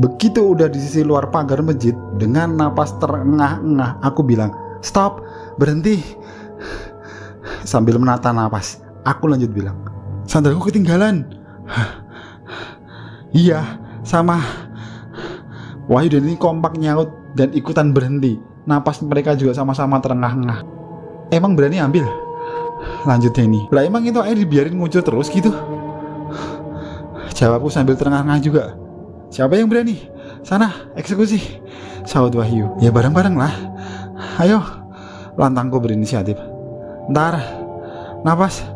Begitu udah di sisi luar pagar masjid, dengan napas terengah-engah, aku bilang, "Stop, berhenti." Sambil menata napas, aku lanjut bilang, "Sandalku ketinggalan." "Iya, sama." Wahyu dan ini kompak nyaut dan ikutan berhenti. Napas mereka juga sama-sama terengah-engah. Emang berani ambil? Lanjutnya ini. Lah emang itu air dibiarin muncul terus gitu? Jawabku sambil terengah-engah juga. Siapa yang berani? Sana, eksekusi. Saud Wahyu. Ya bareng-bareng lah. Ayo, lantangku berinisiatif. Ntar, napas.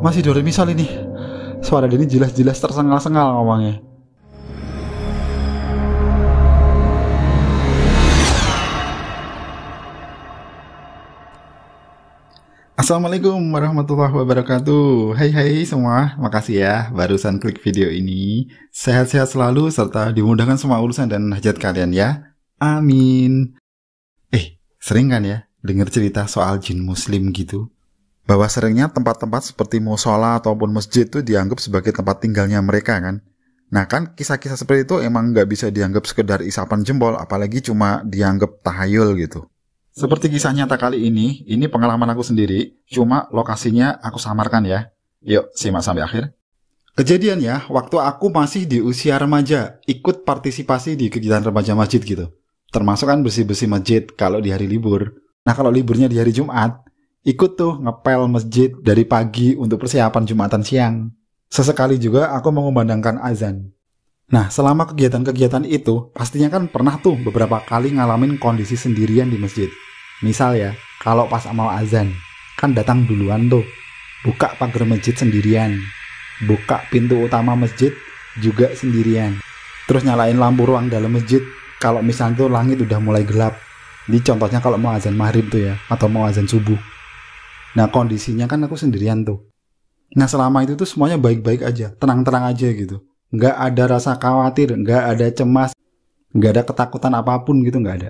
Masih dore misal ini. Suara dini jelas-jelas tersengal-sengal ngomongnya. Assalamualaikum warahmatullahi wabarakatuh. Hai hai semua, makasih ya barusan klik video ini. Sehat-sehat selalu serta dimudahkan semua urusan dan hajat kalian ya. Amin. Eh, sering kan ya dengar cerita soal jin muslim gitu? Bahwa seringnya tempat-tempat seperti musola ataupun masjid itu dianggap sebagai tempat tinggalnya mereka kan? Nah kan kisah-kisah seperti itu emang nggak bisa dianggap sekedar isapan jempol, apalagi cuma dianggap tahayul gitu. Seperti kisah nyata kali ini, ini pengalaman aku sendiri, cuma lokasinya aku samarkan ya. Yuk, simak sampai akhir. Kejadian ya, waktu aku masih di usia remaja, ikut partisipasi di kegiatan remaja masjid gitu. Termasuk kan bersih-bersih masjid kalau di hari libur. Nah, kalau liburnya di hari Jumat, ikut tuh ngepel masjid dari pagi untuk persiapan Jumatan siang. Sesekali juga aku mengumandangkan azan. Nah, selama kegiatan-kegiatan itu, pastinya kan pernah tuh beberapa kali ngalamin kondisi sendirian di masjid. Misal ya, kalau pas mau azan, kan datang duluan tuh. Buka pagar masjid sendirian. Buka pintu utama masjid juga sendirian. Terus nyalain lampu ruang dalam masjid. Kalau misalnya tuh langit udah mulai gelap. Ini contohnya kalau mau azan maghrib tuh ya, atau mau azan subuh. Nah kondisinya kan aku sendirian tuh. Nah selama itu tuh semuanya baik-baik aja, tenang-tenang aja gitu. Nggak ada rasa khawatir, nggak ada cemas, nggak ada ketakutan apapun gitu nggak ada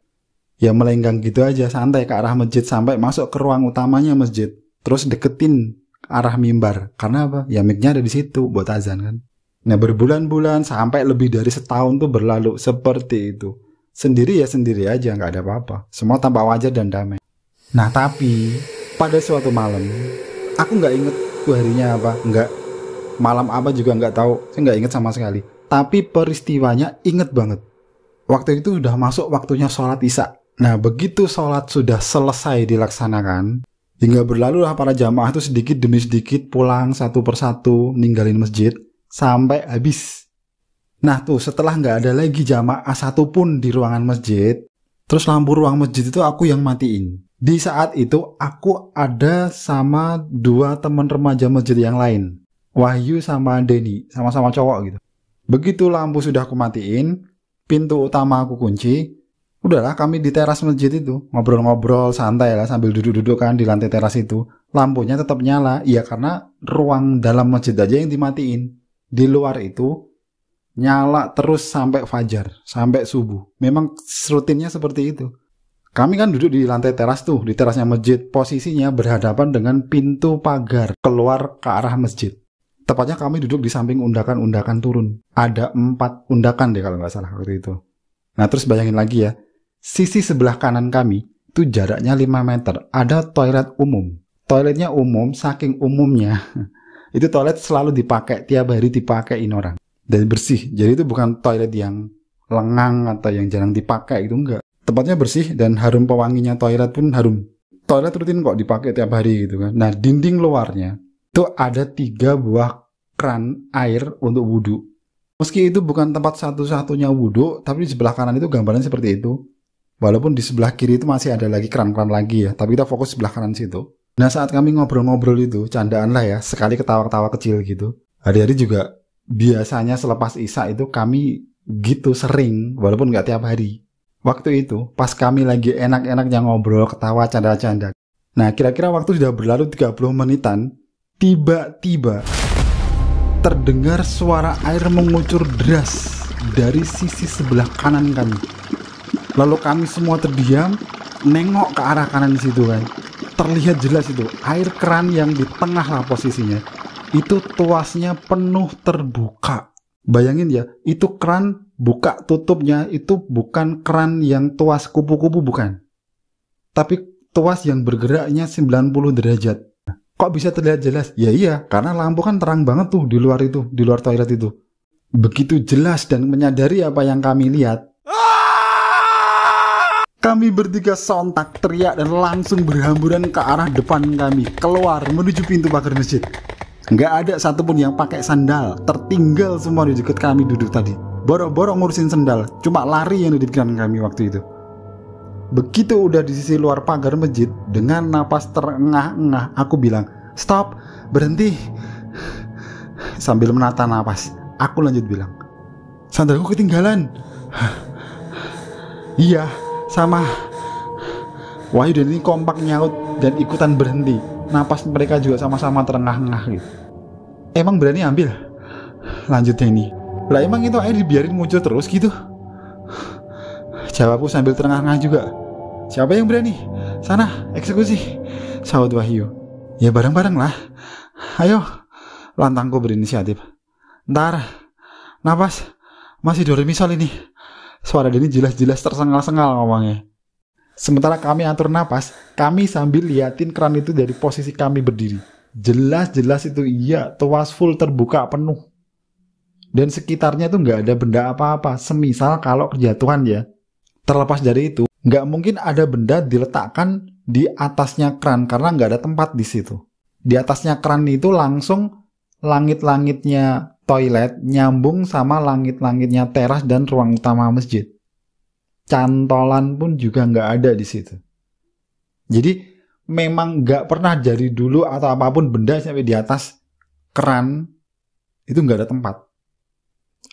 ya melenggang gitu aja santai ke arah masjid sampai masuk ke ruang utamanya masjid terus deketin arah mimbar karena apa ya micnya ada di situ buat azan kan nah berbulan-bulan sampai lebih dari setahun tuh berlalu seperti itu sendiri ya sendiri aja nggak ada apa-apa semua tampak wajar dan damai nah tapi pada suatu malam aku nggak inget harinya apa nggak malam apa juga nggak tahu saya nggak inget sama sekali tapi peristiwanya inget banget waktu itu udah masuk waktunya sholat isya Nah, begitu sholat sudah selesai dilaksanakan, hingga lah para jamaah itu sedikit demi sedikit pulang satu persatu ninggalin masjid sampai habis. Nah tuh setelah nggak ada lagi jamaah pun di ruangan masjid, terus lampu ruang masjid itu aku yang matiin. Di saat itu aku ada sama dua teman remaja masjid yang lain, Wahyu sama Denny, sama-sama cowok gitu. Begitu lampu sudah aku matiin, pintu utama aku kunci, udahlah kami di teras masjid itu ngobrol-ngobrol santai lah sambil duduk-duduk kan di lantai teras itu lampunya tetap nyala ya karena ruang dalam masjid aja yang dimatiin di luar itu nyala terus sampai fajar sampai subuh memang rutinnya seperti itu kami kan duduk di lantai teras tuh di terasnya masjid posisinya berhadapan dengan pintu pagar keluar ke arah masjid tepatnya kami duduk di samping undakan-undakan turun ada empat undakan deh kalau nggak salah waktu itu nah terus bayangin lagi ya Sisi sebelah kanan kami itu jaraknya 5 meter. Ada toilet umum. Toiletnya umum, saking umumnya. itu toilet selalu dipakai, tiap hari dipakai in orang. Dan bersih. Jadi itu bukan toilet yang lengang atau yang jarang dipakai itu enggak. Tempatnya bersih dan harum pewanginya toilet pun harum. Toilet rutin kok dipakai tiap hari gitu kan. Nah, dinding luarnya itu ada tiga buah kran air untuk wudhu. Meski itu bukan tempat satu-satunya wudhu, tapi di sebelah kanan itu gambarnya seperti itu Walaupun di sebelah kiri itu masih ada lagi keran-keran lagi ya, tapi kita fokus sebelah kanan situ. Nah saat kami ngobrol-ngobrol itu, candaan lah ya, sekali ketawa-ketawa kecil gitu. Hari-hari juga biasanya selepas Isa itu kami gitu sering, walaupun nggak tiap hari. Waktu itu, pas kami lagi enak-enaknya ngobrol, ketawa, canda-canda. Nah, kira-kira waktu sudah berlalu 30 menitan, tiba-tiba terdengar suara air mengucur deras dari sisi sebelah kanan kami lalu kami semua terdiam nengok ke arah kanan situ kan terlihat jelas itu air keran yang di tengah lah posisinya itu tuasnya penuh terbuka bayangin ya itu keran buka tutupnya itu bukan keran yang tuas kupu-kupu bukan tapi tuas yang bergeraknya 90 derajat kok bisa terlihat jelas? Ya iya, karena lampu kan terang banget tuh di luar itu, di luar toilet itu. Begitu jelas dan menyadari apa yang kami lihat, kami bertiga sontak teriak dan langsung berhamburan ke arah depan kami, keluar menuju pintu pagar masjid. Gak ada satupun yang pakai sandal, tertinggal semua di dekat kami duduk tadi. Boro-boro ngurusin sandal, cuma lari yang di kami waktu itu. Begitu udah di sisi luar pagar masjid, dengan napas terengah-engah aku bilang, Stop, berhenti. Sambil menata napas, aku lanjut bilang, Sandalku ketinggalan. Iya, sama Wahyu dan ini kompak nyaut dan ikutan berhenti. Napas mereka juga sama-sama terengah-engah gitu. Emang berani ambil? Lanjut ini. Lah emang itu air dibiarin muncul terus gitu? Jawabku sambil terengah-engah juga. Siapa yang berani? Sana, eksekusi. Sahut Wahyu. Ya bareng-bareng lah. Ayo. Lantangku berinisiatif. Ntar. Napas. Masih dormisol ini. Suara Denny jelas-jelas tersengal-sengal ngomongnya. Sementara kami atur napas, kami sambil liatin keran itu dari posisi kami berdiri. Jelas-jelas itu iya, tuas full terbuka penuh. Dan sekitarnya tuh nggak ada benda apa-apa, semisal kalau kejatuhan ya. Terlepas dari itu, nggak mungkin ada benda diletakkan di atasnya keran karena nggak ada tempat di situ. Di atasnya keran itu langsung langit-langitnya toilet nyambung sama langit-langitnya teras dan ruang utama masjid. Cantolan pun juga nggak ada di situ. Jadi memang nggak pernah dari dulu atau apapun benda sampai di atas keran itu nggak ada tempat.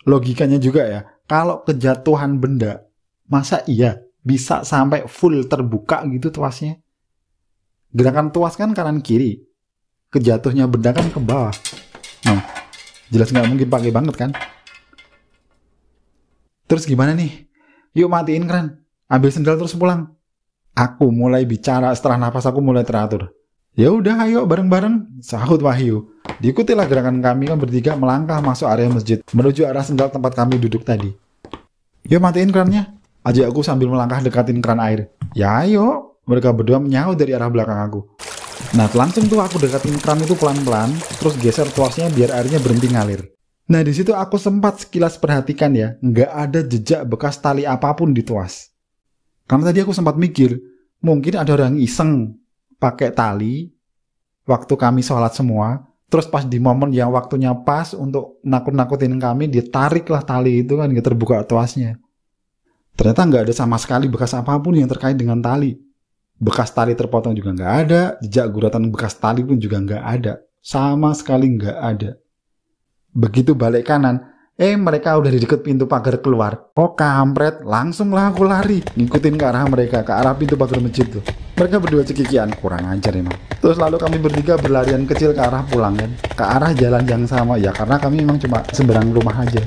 Logikanya juga ya, kalau kejatuhan benda, masa iya bisa sampai full terbuka gitu tuasnya? Gerakan tuas kan kanan kiri, kejatuhnya benda kan ke bawah. Nah, Jelas nggak mungkin pakai banget kan? Terus gimana nih? Yuk matiin keren. Ambil sendal terus pulang. Aku mulai bicara setelah nafas aku mulai teratur. Ya udah ayo bareng-bareng, sahut Wahyu. Diikutilah gerakan kami kan bertiga melangkah masuk area masjid menuju arah sendal tempat kami duduk tadi. Yuk matiin kerannya. aku sambil melangkah dekatin keran air. Ya ayo, mereka berdua menyahut dari arah belakang aku. Nah langsung tuh aku dekatin kran itu pelan-pelan, terus geser tuasnya biar airnya berhenti ngalir. Nah di situ aku sempat sekilas perhatikan ya, nggak ada jejak bekas tali apapun di tuas. Karena tadi aku sempat mikir, mungkin ada orang iseng pakai tali waktu kami sholat semua, terus pas di momen yang waktunya pas untuk nakut-nakutin kami, dia tariklah tali itu kan, nggak terbuka tuasnya. Ternyata nggak ada sama sekali bekas apapun yang terkait dengan tali bekas tali terpotong juga nggak ada, jejak guratan bekas tali pun juga nggak ada, sama sekali nggak ada. Begitu balik kanan, eh mereka udah di deket pintu pagar keluar. Oh kampret, langsunglah aku lari, ngikutin ke arah mereka, ke arah pintu pagar masjid tuh. Mereka berdua cekikian, kurang ajar emang. Terus lalu kami bertiga berlarian kecil ke arah pulang kan, ke arah jalan yang sama ya karena kami memang cuma seberang rumah aja.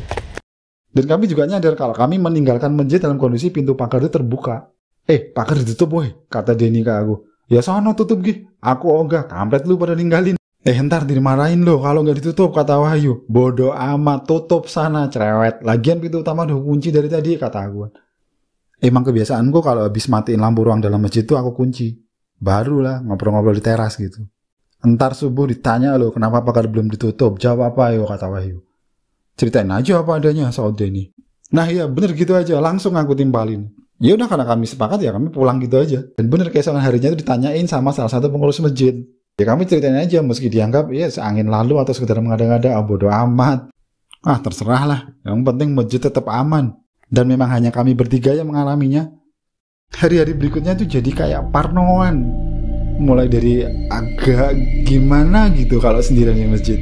Dan kami juga nyadar kalau kami meninggalkan masjid dalam kondisi pintu pagar itu terbuka. Eh, pagar ditutup woi, kata Denny ke aku. Ya sono tutup gih. Aku ogah, kampret lu pada ninggalin. Eh ntar dimarahin lo kalau nggak ditutup kata Wahyu. Bodoh amat tutup sana cerewet. Lagian pintu utama udah kunci dari tadi kata aku. Emang kebiasaanku kalau habis matiin lampu ruang dalam masjid tuh aku kunci. Barulah ngobrol-ngobrol di teras gitu. Ntar subuh ditanya lo kenapa pagar belum ditutup. Jawab apa yo kata Wahyu. Ceritain aja apa adanya soal Denny. Nah iya bener gitu aja langsung aku timbalin ya udah karena kami sepakat ya kami pulang gitu aja dan bener keesokan harinya itu ditanyain sama salah satu pengurus masjid ya kami ceritain aja meski dianggap ya seangin lalu atau sekedar mengada-ngada ah bodoh amat ah terserah lah yang penting masjid tetap aman dan memang hanya kami bertiga yang mengalaminya hari-hari berikutnya itu jadi kayak parnoan mulai dari agak gimana gitu kalau sendirian di masjid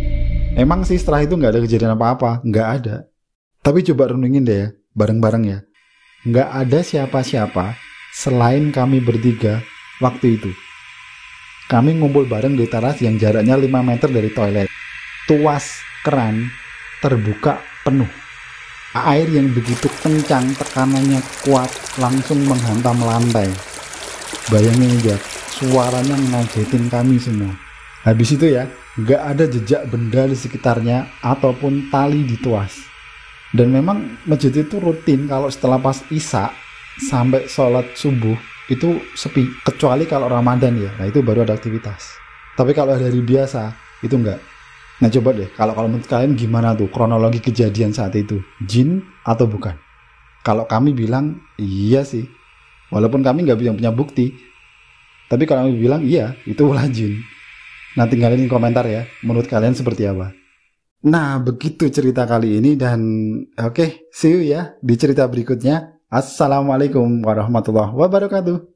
emang sih setelah itu nggak ada kejadian apa-apa nggak ada tapi coba renungin deh ya bareng-bareng ya nggak ada siapa-siapa selain kami bertiga waktu itu. Kami ngumpul bareng di teras yang jaraknya 5 meter dari toilet. Tuas keran terbuka penuh. Air yang begitu kencang tekanannya kuat langsung menghantam lantai. Bayangin aja, suaranya mengagetin kami semua. Habis itu ya, nggak ada jejak benda di sekitarnya ataupun tali di tuas dan memang masjid itu rutin kalau setelah pas isya sampai sholat subuh itu sepi kecuali kalau Ramadan ya nah itu baru ada aktivitas tapi kalau hari biasa itu enggak nah coba deh kalau kalau menurut kalian gimana tuh kronologi kejadian saat itu jin atau bukan kalau kami bilang iya sih walaupun kami nggak punya bukti tapi kalau kami bilang iya itu ulah jin nah tinggalin komentar ya menurut kalian seperti apa Nah, begitu cerita kali ini dan oke, okay, see you ya di cerita berikutnya. Assalamualaikum warahmatullahi wabarakatuh.